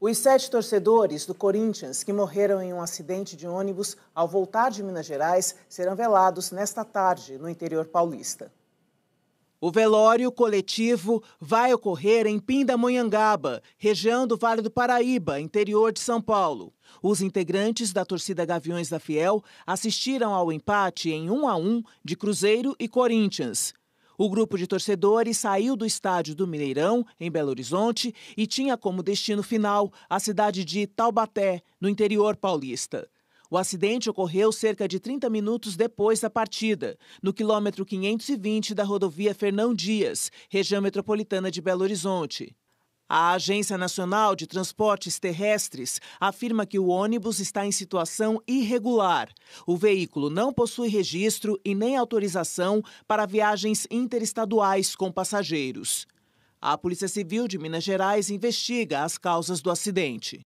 Os sete torcedores do Corinthians que morreram em um acidente de ônibus ao voltar de Minas Gerais serão velados nesta tarde no interior paulista. O velório coletivo vai ocorrer em Pindamonhangaba, região do Vale do Paraíba, interior de São Paulo. Os integrantes da torcida Gaviões da Fiel assistiram ao empate em 1 a 1 de Cruzeiro e Corinthians. O grupo de torcedores saiu do estádio do Mineirão, em Belo Horizonte, e tinha como destino final a cidade de Taubaté, no interior paulista. O acidente ocorreu cerca de 30 minutos depois da partida, no quilômetro 520 da rodovia Fernão Dias, região metropolitana de Belo Horizonte. A Agência Nacional de Transportes Terrestres afirma que o ônibus está em situação irregular. O veículo não possui registro e nem autorização para viagens interestaduais com passageiros. A Polícia Civil de Minas Gerais investiga as causas do acidente.